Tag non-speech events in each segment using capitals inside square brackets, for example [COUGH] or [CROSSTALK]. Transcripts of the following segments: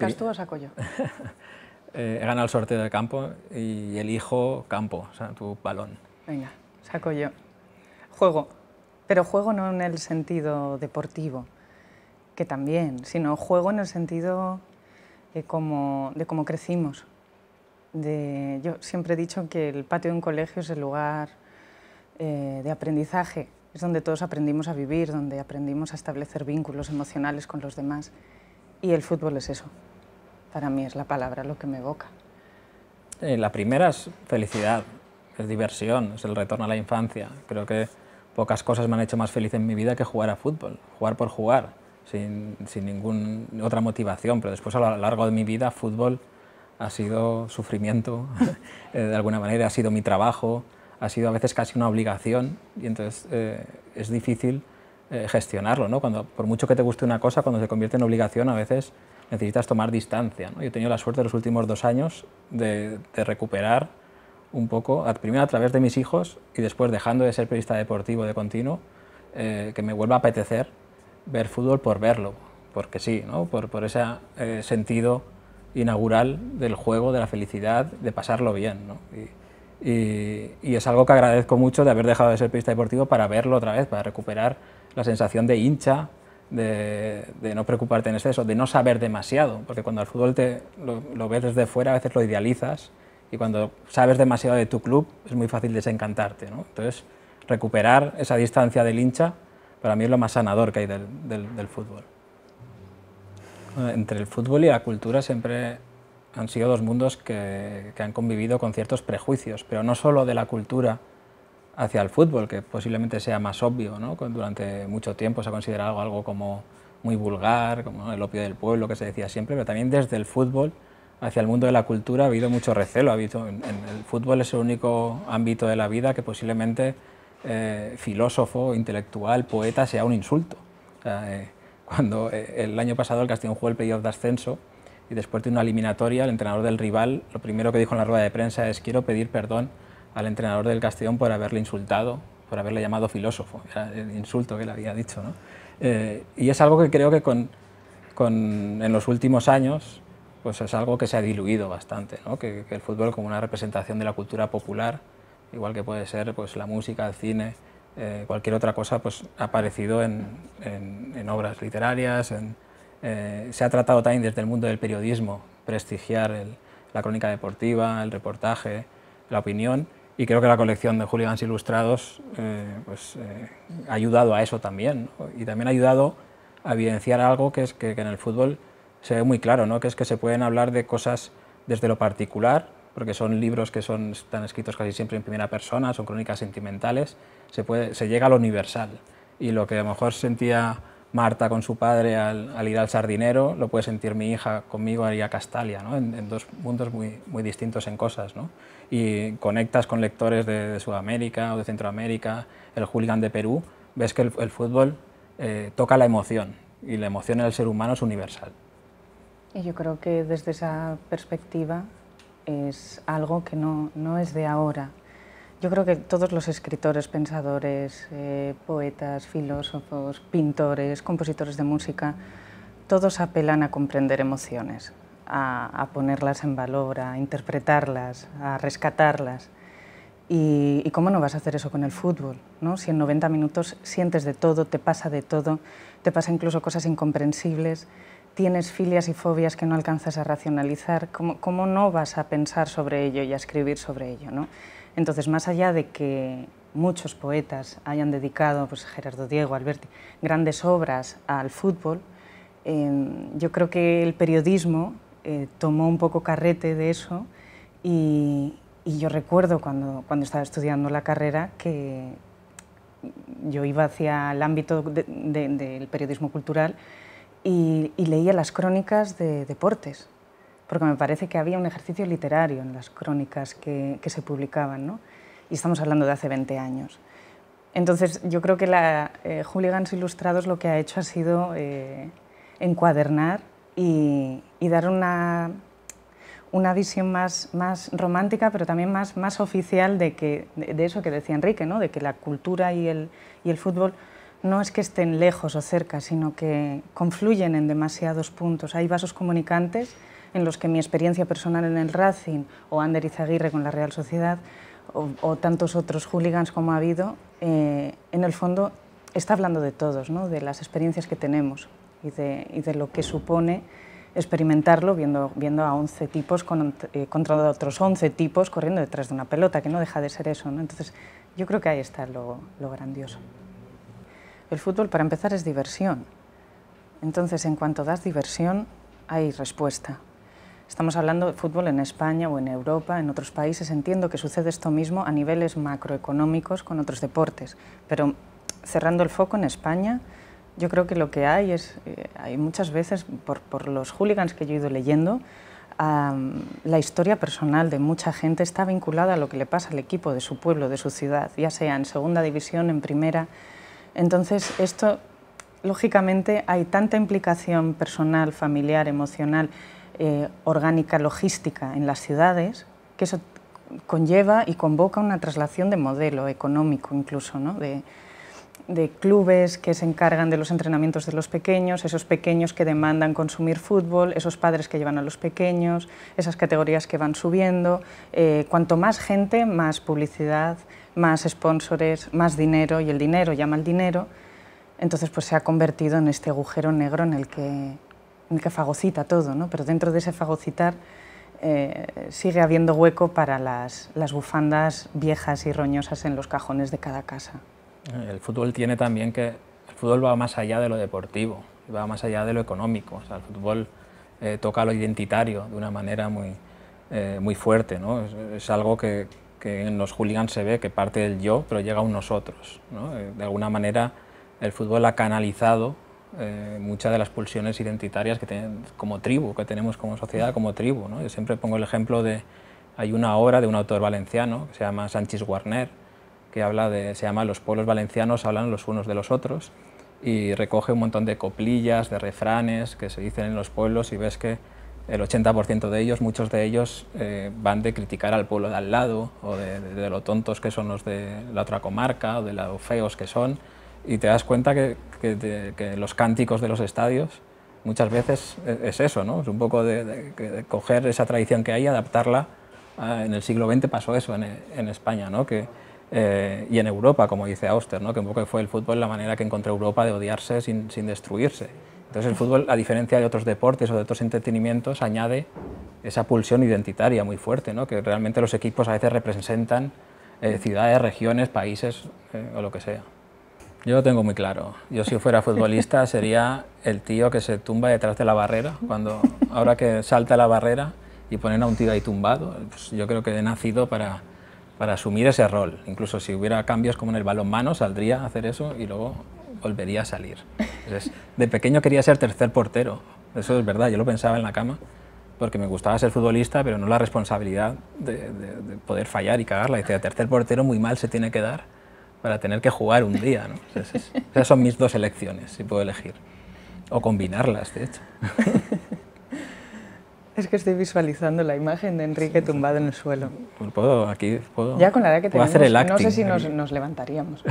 ¿Sacas tú o saco yo? [LAUGHS] Eh, he ganado el sorteo de campo y elijo campo, o sea, tu balón. Venga, saco yo. Juego, pero juego no en el sentido deportivo, que también, sino juego en el sentido de cómo, de cómo crecimos. De, yo siempre he dicho que el patio de un colegio es el lugar eh, de aprendizaje, es donde todos aprendimos a vivir, donde aprendimos a establecer vínculos emocionales con los demás. Y el fútbol es eso, para mí es la palabra lo que me evoca. Eh, la primera es felicidad, es diversión, es el retorno a la infancia. Creo que pocas cosas me han hecho más feliz en mi vida que jugar a fútbol, jugar por jugar, sin, ninguna otra motivación. Pero después a lo largo de mi vida, fútbol ha sido sufrimiento, [LAUGHS] eh, de alguna manera, ha sido mi trabajo, ha sido a veces casi una obligación y entonces eh, es difícil eh, gestionarlo, ¿no? Cuando, por mucho que te guste una cosa, cuando se convierte en obligación, a veces necesitas tomar distancia, Yo he tenido la suerte de los últimos dos años de, recuperar un poco, primero a través de mis hijos y después dejando de ser periodista deportivo de continuo, eh, que me vuelva a apetecer ver fútbol por verlo, porque sí, ¿no? por, por ese eh, sentido inaugural del juego, de la felicidad, de pasarlo bien. ¿no? Y, y, es algo que agradezco mucho de haber dejado de ser periodista deportivo para verlo otra vez, para recuperar la sensación de hincha, de, no preocuparte en exceso, de no saber demasiado, porque cuando el fútbol te, lo, ves desde fuera a veces lo idealizas y cuando sabes demasiado de tu club es muy fácil desencantarte. Entonces, recuperar esa distancia del hincha para mí es lo más sanador que hay del, fútbol. Entre el fútbol y la cultura siempre han sido dos mundos que, que han convivido con ciertos prejuicios, pero no solo de la cultura, hacia el fútbol, que posiblemente sea más obvio, durante mucho tiempo se ha considerado algo, como muy vulgar, como el opio del pueblo que se decía siempre, pero también desde el fútbol hacia el mundo de la cultura ha habido mucho recelo. Ha habido, en, el fútbol es el único ámbito de la vida que posiblemente eh, filósofo, intelectual, poeta sea un insulto. Eh, cuando eh, el año pasado el Castellón jugó el playoff de ascenso y después de una eliminatoria el entrenador del rival lo primero que dijo en la rueda de prensa es quiero pedir perdón al entrenador del Castellón por haberle insultado, por haberle llamado filósofo, era el insulto que le había dicho. ¿no? Eh, y es algo que creo que con, con, en los últimos años pues es algo que se ha diluido bastante, ¿no? que, el fútbol como una representación de la cultura popular, igual que puede ser pues, la música, el cine, eh, cualquier otra cosa, pues ha aparecido en, en, obras literarias, eh, se ha tratado también desde el mundo del periodismo, prestigiar la crónica deportiva, el reportaje, la opinión, y creo que la colección de hooligans ilustrados eh, pues, eh, ha ayudado a eso también y también ha ayudado a evidenciar algo que es que, en el fútbol se ve muy claro, ¿no? que es que se pueden hablar de cosas desde lo particular, porque son libros que son, están escritos casi siempre en primera persona, son crónicas sentimentales, se, puede, se llega a lo universal y lo que a lo mejor sentía Marta con su padre al, ir al sardinero, lo puede sentir mi hija conmigo ir a Castalia, en, dos mundos muy, muy distintos en cosas. ¿no? y conectas con lectores de, Sudamérica o de Centroamérica, el hooligan de Perú, ves que el, fútbol eh, toca la emoción y la emoción en el ser humano es universal. Y yo creo que desde esa perspectiva es algo que no, es de ahora. Yo creo que todos los escritores, pensadores, eh, poetas, filósofos, pintores, compositores de música, todos apelan a comprender emociones a, ponerlas en valor, a interpretarlas, a rescatarlas. Y, cómo no vas a hacer eso con el fútbol? ¿no? Si en 90 minutos sientes de todo, te pasa de todo, te pasa incluso cosas incomprensibles, tienes filias y fobias que no alcanzas a racionalizar, ¿cómo, no vas a pensar sobre ello y a escribir sobre ello? Entonces, más allá de que muchos poetas hayan dedicado, pues Gerardo Diego, Alberti, grandes obras al fútbol, eh, yo creo que el periodismo eh, tomó un poco carrete de eso y, yo recuerdo cuando, estaba estudiando la carrera que yo iba hacia el ámbito del periodismo cultural y, leía las crónicas de deportes, porque me parece que había un ejercicio literario en las crónicas que, se publicaban, y estamos hablando de hace 20 años. Entonces, yo creo que la eh, Ilustrados lo que ha hecho ha sido eh, encuadernar y, dar una, una visión más, más romántica, pero también más, más oficial de, de, eso que decía Enrique, ¿no? de que la cultura y el, y el fútbol no es que estén lejos o cerca, sino que confluyen en demasiados puntos. Hay vasos comunicantes en los que mi experiencia personal en el Racing o Ander Izaguirre con la Real Sociedad o, tantos otros hooligans como ha habido, eh, en el fondo está hablando de todos, ¿no? de las experiencias que tenemos y de, lo que supone experimentarlo viendo, viendo a 11 tipos eh, contra otros 11 tipos corriendo detrás de una pelota, que no deja de ser eso. Entonces, yo creo que ahí está lo, lo grandioso. El fútbol, para empezar, es diversión. Entonces, en cuanto das diversión, hay respuesta. Estamos hablando de fútbol en España o en Europa, en otros países. Entiendo que sucede esto mismo a niveles macroeconómicos con otros deportes, pero cerrando el foco en España, yo creo que lo que hay es, eh, hay muchas veces, por, los hooligans que yo he ido leyendo, la historia personal de mucha gente está vinculada a lo que le pasa al equipo de su pueblo, de su ciudad, ya sea en segunda división, en primera. Entonces, esto, lógicamente, hay tanta implicación personal, familiar, emocional, eh, orgánica, logística en las ciudades, que eso conlleva y convoca una traslación de modelo económico incluso, ¿no? de, de clubes que se encargan de los entrenamientos de los pequeños, esos pequeños que demandan consumir fútbol, esos padres que llevan a los pequeños, esas categorías que van subiendo. Eh, cuanto más gente, más publicidad, más sponsores, más dinero, y el dinero llama al dinero. Entonces pues se ha convertido en este agujero negro en el que, fagocita todo, ¿no? pero dentro de ese fagocitar eh, sigue habiendo hueco para las bufandas viejas y roñosas en los cajones de cada casa. El fútbol tiene también que... El fútbol va más allá de lo deportivo, va más allá de lo económico. el fútbol eh, toca lo identitario de una manera muy, eh, muy fuerte. ¿no? Es, algo que, en los hooligans se ve, que parte del yo, pero llega a un nosotros. Eh, de alguna manera el fútbol ha canalizado muchas de las pulsiones identitarias que tienen como tribu, que tenemos como sociedad, como tribu. Yo siempre pongo el ejemplo de, hay una obra de un autor valenciano que se llama Sánchez Warner, que habla de, se llama Los pueblos valencianos hablan los unos de los otros y recoge un montón de coplillas, de refranes que se dicen en los pueblos y ves que el 80% de ellos, muchos de ellos eh, van de criticar al pueblo de al lado o de, lo tontos que son los de la otra comarca o de lo feos que son y te das cuenta que, los cánticos de los estadios muchas veces e, es eso, ¿no? es un poco de, coger esa tradición que hay y adaptarla. en el siglo XX pasó eso en, España, que, eh, y en Europa, como dice Auster, ¿no? que un poco fue el fútbol la manera que encontró Europa de odiarse sin, sin destruirse. Entonces el fútbol, a diferencia de otros deportes o de otros entretenimientos, añade esa pulsión identitaria muy fuerte, ¿no? que realmente los equipos a veces representan eh, ciudades, regiones, países eh, o lo que sea. Yo lo tengo muy claro. Yo si fuera futbolista [LAUGHS] sería el tío que se tumba detrás de la barrera. Cuando ahora que salta la barrera y ponen a un tío ahí tumbado, pues yo creo que he nacido para, para asumir ese rol. Incluso si hubiera cambios como en el balonmano, saldría a hacer eso y luego volvería a salir. de pequeño quería ser tercer portero, eso es verdad, yo lo pensaba en la cama, porque me gustaba ser futbolista, pero no la responsabilidad de, poder fallar y cagarla. Decía tercer portero muy mal se tiene que dar para tener que jugar un día. ¿no? esas son mis dos elecciones, si puedo elegir. O combinarlas, de hecho. Es que estoy visualizando la imagen de Enrique tumbado en el suelo. Pues puedo, aquí puedo. Ya con la edad que tenemos, hacer no sé si nos, levantaríamos.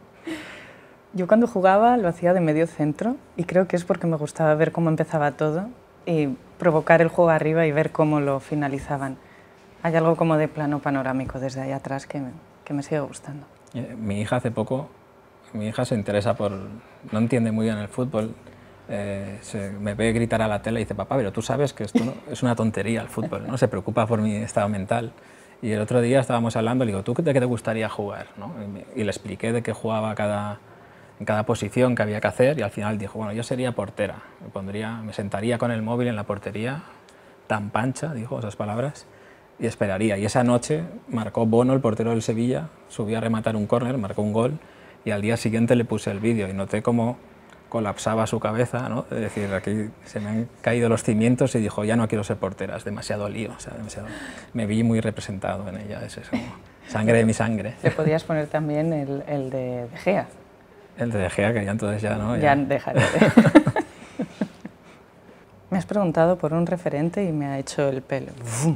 [LAUGHS] Yo cuando jugaba lo hacía de medio centro y creo que es porque me gustaba ver cómo empezaba todo y provocar el juego arriba y ver cómo lo finalizaban. Hay algo como de plano panorámico desde ahí atrás que que me sigue gustando. Eh, mi hija hace poco, mi hija se interesa por, no entiende muy bien el fútbol, eh, se me ve gritar a la tele y dice, papá, pero tú sabes que esto es una tontería el fútbol, ¿no? Se preocupa por mi estado mental. Y el otro día estábamos hablando, le digo, ¿tú de qué te gustaría jugar? Y, le expliqué de qué jugaba cada, en cada posición que había que hacer y al final dijo, bueno, yo sería portera. Me, pondría, me sentaría con el móvil en la portería, tan pancha, dijo esas palabras, y esperaría. Y esa noche marcó Bono, el portero del Sevilla, subí a rematar un córner, marcó un gol y al día siguiente le puse el vídeo y noté cómo colapsaba su cabeza, ¿no? Es decir, aquí se me han caído los cimientos y dijo, ya no quiero ser portera, es demasiado lío, o sea, demasiado... me vi muy representado en ella, es eso, sangre de mi sangre. Te podías poner también el, de, de Gea. El de, Gea, que ya entonces ya, ¿no? Ya, dejaré. [LAUGHS] me has preguntado por un referente y me ha hecho el pelo. [LAUGHS]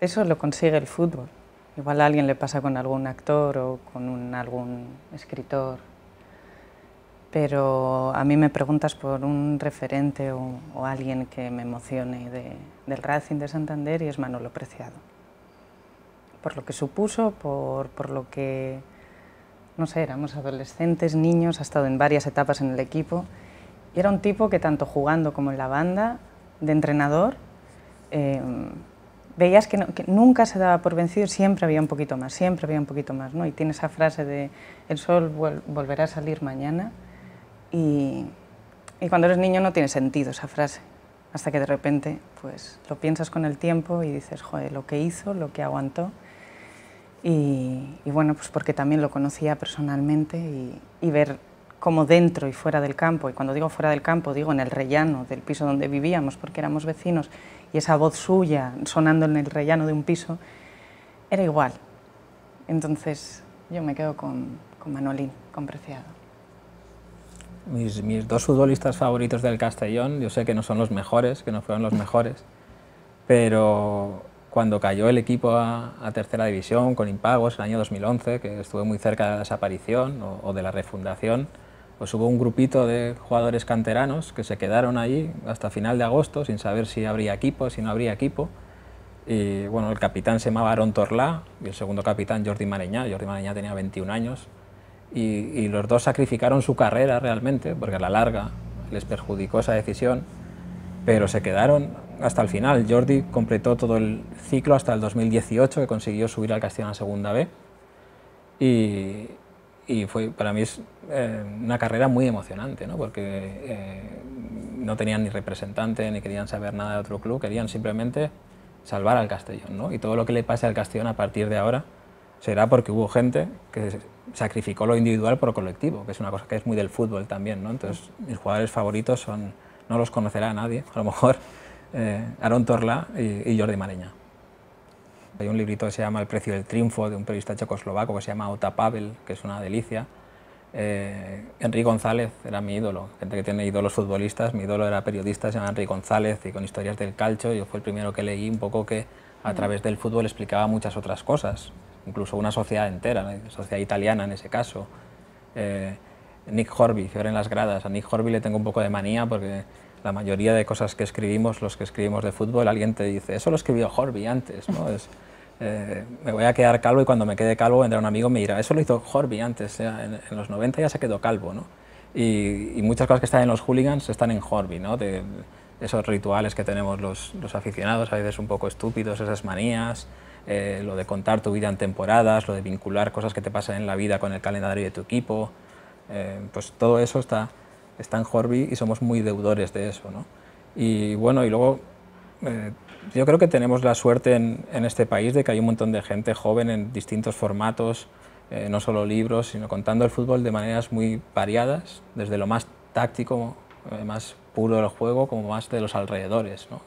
Eso lo consigue el fútbol. Igual a alguien le pasa con algún actor o con algún escritor pero a mí me preguntas por un referente o, alguien que me emocione del Racing de Santander y es Manolo Preciado. Por lo que supuso, por, por lo que, no sé, éramos adolescentes, niños, ha estado en varias etapas en el equipo y era un tipo que tanto jugando como en la banda, de entrenador, em, veías que, nunca se daba por vencido, siempre había un poquito más, siempre había un poquito más, ¿no? Y tiene esa frase de el sol volverá a salir mañana y, cuando eres niño no tiene sentido esa frase, hasta que de repente pues, lo piensas con el tiempo y dices, joder, lo que hizo, lo que aguantó. Y, bueno, pues porque también lo conocía personalmente y, ver cómo dentro y fuera del campo, y cuando digo fuera del campo, digo en el rellano del piso donde vivíamos, porque éramos vecinos, y esa voz suya sonando en el rellano de un piso, era igual. Entonces yo me quedo con, con Manolín, con Preciado mis, dos futbolistas favoritos del Castellón, yo sé que no son los mejores, que no fueron los mejores, pero cuando cayó el equipo a, tercera división con impagos en el año 2011, que estuve muy cerca de la desaparición o, de la refundación, pues hubo un grupito de jugadores canteranos que se quedaron allí hasta final de agosto sin saber si habría equipo, si no habría equipo. Y bueno, el capitán se llamaba Aaron Torlá y el segundo capitán Jordi Mareñá. Jordi Mareña tenía 21 años y, los dos sacrificaron su carrera realmente, porque a la larga les perjudicó esa decisión, pero se quedaron hasta el final. Jordi completó todo el ciclo hasta el 2018, que consiguió subir al Castellón a Segunda B. Y, y, fue, para mí es eh, una carrera muy emocionante, ¿no? porque eh, no tenían ni representante, ni querían saber nada de otro club, querían simplemente salvar al Castellón. ¿no? Y todo lo que le pase al Castellón a partir de ahora será porque hubo gente que sacrificó lo individual por colectivo, que es una cosa que es muy del fútbol también, ¿no? Entonces, mis jugadores favoritos son, no los conocerá nadie, a lo mejor, [LAUGHS] eh, Aaron Torla y, Jordi Mareña. Hay un librito que se llama El precio del triunfo, de un periodista checoslovaco que se llama Ota Pavel, que es una delicia. Eh, Enrique González era mi ídolo, gente que tiene ídolos futbolistas, mi ídolo era periodista, se llama Enrique González y con historias del calcio, yo fue el primero que leí un poco que a través del fútbol explicaba muchas otras cosas incluso una sociedad entera, la sociedad italiana en ese caso. Eh, Nick Horby, Fiebre en las gradas. A Nick Horby le tengo un poco de manía porque la mayoría de cosas que escribimos, los que escribimos de fútbol, alguien te dice, eso lo escribió Horby antes, ¿no? Eh, me voy a quedar calvo y cuando me quede calvo vendrá un amigo y me dirá, eso lo hizo Horby antes, eh, en, los 90 ya se quedó calvo, Y, muchas cosas que están en los hooligans están en Horby, esos rituales que tenemos los, los aficionados, a veces un poco estúpidos, esas manías, eh, lo de contar tu vida en temporadas, lo de vincular cosas que te pasan en la vida con el calendario de tu equipo, eh, pues todo eso está, está en Horby y somos muy deudores de eso. ¿no? Y bueno, y luego eh, yo creo que tenemos la suerte en, este país de que hay un montón de gente joven en distintos formatos, no solo libros, sino contando el fútbol de maneras muy variadas, desde lo más táctico, más puro del juego, como más de los alrededores. ¿no?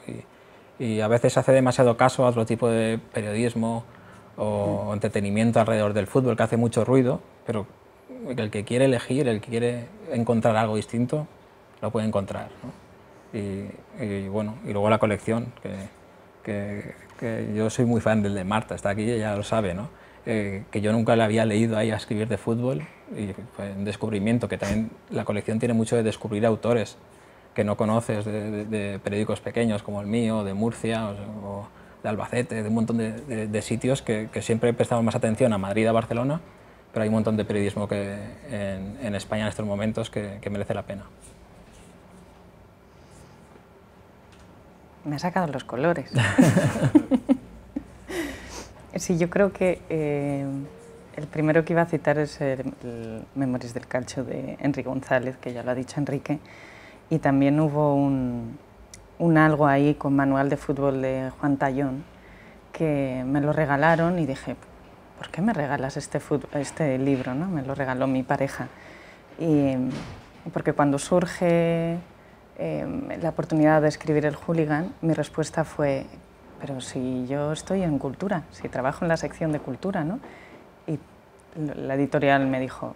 y a veces hace demasiado caso a otro tipo de periodismo o mm. entretenimiento alrededor del fútbol que hace mucho ruido, pero el que quiere elegir, el que quiere encontrar algo distinto, lo puede encontrar. Y, bueno, y luego la colección, que, yo soy muy fan del de Marta, está aquí, ella lo sabe, ¿no? Eh, que yo nunca la había leído ahí a escribir de fútbol y fue un descubrimiento, que también la colección tiene mucho de descubrir autores que no conoces de, periódicos pequeños como el mío, de Murcia o, de Albacete, de un montón de, sitios que, que, siempre prestamos más atención a Madrid, a Barcelona, pero hay un montón de periodismo que en, España en estos momentos que, merece la pena. Me ha sacado los colores. [LAUGHS] sí, yo creo que eh, el primero que iba a citar es Memorias del Calcio de Enrique González, que ya lo ha dicho Enrique y también hubo un, algo ahí con manual de fútbol de Juan Tallón que me lo regalaron y dije, ¿por qué me regalas este, este libro? ¿no? Me lo regaló mi pareja. Y, porque cuando surge em, la oportunidad de escribir El Hooligan, mi respuesta fue, pero si yo estoy en cultura, si trabajo en la sección de cultura, ¿no? Y la editorial me dijo,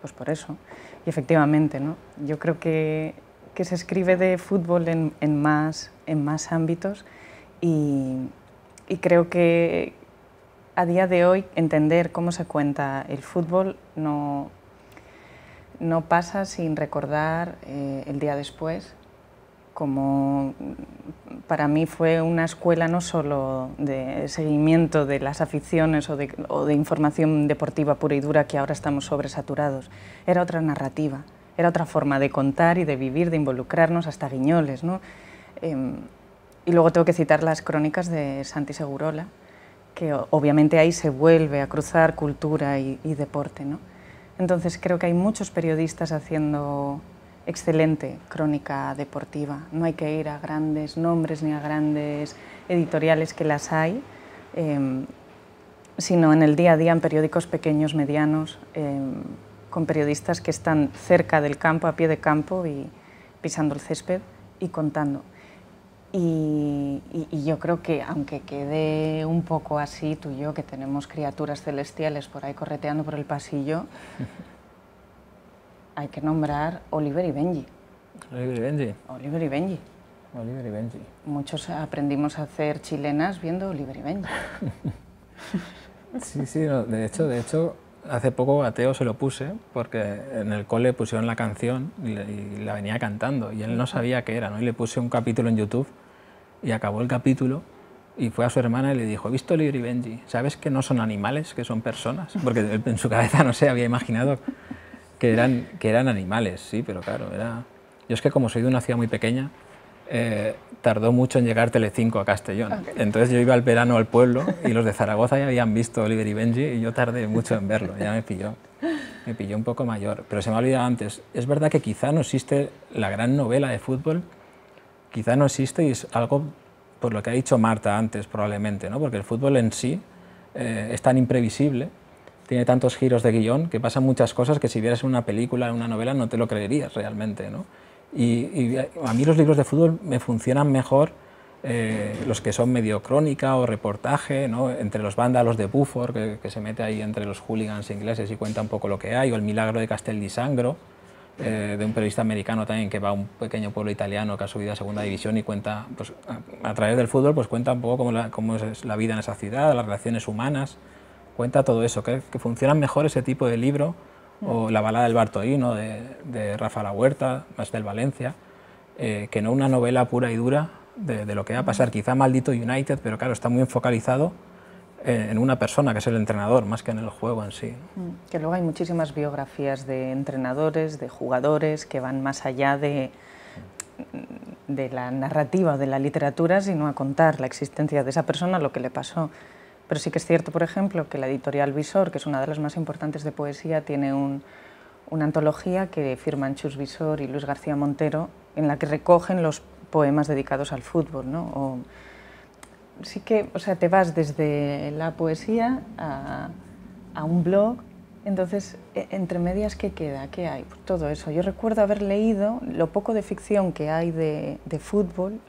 pues por eso. Y efectivamente, ¿no? Yo creo que que se escribe de fútbol en, más, en más ámbitos y, creo que a día de hoy entender cómo se cuenta el fútbol no, no pasa sin recordar eh, el día después, como para mí fue una escuela no solo de seguimiento de las aficiones o de, o de información deportiva pura y dura que ahora estamos sobresaturados, era otra narrativa era otra forma de contar y de vivir, de involucrarnos, hasta guiñoles. ¿no? Em, y luego tengo que citar las crónicas de Santi Segurola, que obviamente ahí se vuelve a cruzar cultura y, deporte. ¿no? Entonces creo que hay muchos periodistas haciendo excelente crónica deportiva. No hay que ir a grandes nombres ni a grandes editoriales que las hay, em, sino en el día a día en periódicos pequeños, medianos. Em, con periodistas que están cerca del campo, a pie de campo y pisando el césped y contando. Y, yo creo que, aunque quede un poco así, tú y yo, que tenemos criaturas celestiales por ahí correteando por el pasillo, [LAUGHS] hay que nombrar Oliver y Benji. Oliver y Benji. Oliver y Benji. Muchos aprendimos a hacer chilenas viendo Oliver y Benji. [LAUGHS] sí, sí, de hecho, de hecho, hace poco a Teo se lo puse porque en el cole pusieron la canción y, la venía cantando y él no sabía qué era, ¿no? Y le puse un capítulo en YouTube y acabó el capítulo y fue a su hermana y le dijo, he visto y Benji, ¿sabes que no son animales, que son personas? Porque en su cabeza no se había imaginado que eran, que eran animales, sí, pero claro, era... Yo es que como soy de una ciudad muy pequeña, eh, tardó mucho en llegar Telecinco a Castellón. Entonces yo iba al verano al pueblo y los de Zaragoza ya habían visto Oliver y Benji y yo tardé mucho en verlo, ya me pilló. Me pilló un poco mayor, pero se me ha olvidado antes. Es verdad que quizá no existe la gran novela de fútbol, quizá no existe y es algo por lo que ha dicho Marta antes probablemente, ¿no? porque el fútbol en sí eh, es tan imprevisible, tiene tantos giros de guión que pasan muchas cosas que si vieras una película, o una novela, no te lo creerías realmente. ¿no? Y, a mí los libros de fútbol me funcionan mejor eh, los que son medio crónica o reportaje, ¿no? entre los vándalos de Buford, que, se mete ahí entre los hooligans ingleses y cuenta un poco lo que hay, o el milagro de Castel di Sangro, eh, de un periodista americano también que va a un pequeño pueblo italiano que ha subido a segunda división y cuenta, pues, a, través del fútbol, pues cuenta un poco cómo, es la vida en esa ciudad, las relaciones humanas, cuenta todo eso, que, que funcionan mejor ese tipo de libro o La balada del Bartolino de, de Rafa La Huerta, más del Valencia, eh, que no una novela pura y dura de, lo que va a pasar. Quizá Maldito United, pero claro, está muy focalizado en una persona que es el entrenador, más que en el juego en sí. Mm, que luego hay muchísimas biografías de entrenadores, de jugadores, que van más allá de, de la narrativa o de la literatura, sino a contar la existencia de esa persona, lo que le pasó. Pero sí que es cierto, por ejemplo, que la editorial Visor, que es una de las más importantes de poesía, tiene una antología que firman Chus Visor y Luis García Montero, en la que recogen los poemas dedicados al fútbol. ¿no? sí que, o sea, te vas desde la poesía a, un blog entonces, e, entre medias, ¿qué queda? ¿Qué hay? Pues todo eso. Yo recuerdo haber leído lo poco de ficción que hay de, de, fútbol.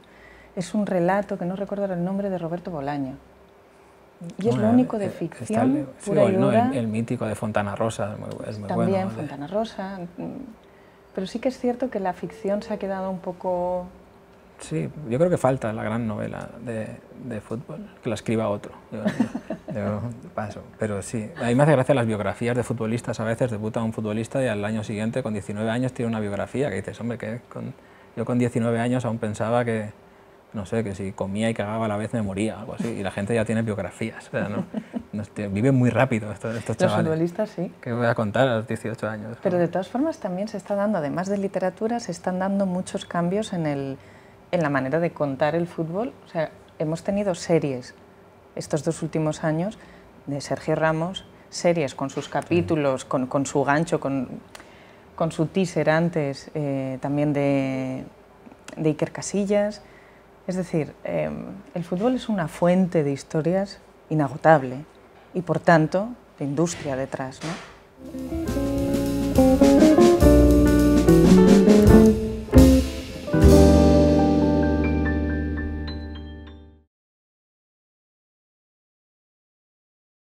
Es un relato que no recuerdo el nombre de Roberto Bolaño, y es lo único de ficción. el, mítico de Fontana Rosa es muy, bueno. También Fontana Rosa. Mm, pero sí que es cierto que la ficción se ha quedado un poco. Sí, yo creo que falta la gran novela de, fútbol, que la escriba otro. [LAUGHS] Pero sí, a mí me hace gracia las biografías de futbolistas. A veces debuta un futbolista y al año siguiente, con 19 años, tiene una biografía que dices, hombre, que con... yo con 19 años aún pensaba que, no sé, que si comía y cagaba a la vez me moría, algo así. Y la gente ya tiene biografías. [LAUGHS] viven muy rápido estos, chavales. Los futbolistas sí. Que voy a contar a los 18 años. Pero de todas formas también se está dando, además de literatura, se están dando muchos cambios en, el, en la manera de contar el fútbol. O sea, hemos tenido series estos dos últimos años de Sergio Ramos, series con sus capítulos, con, con, su gancho, con, con su teaser antes, eh, también de, de Iker Casillas. Es decir, em, el fútbol es una fuente de historias inagotable y por tanto de industria detrás. ¿no?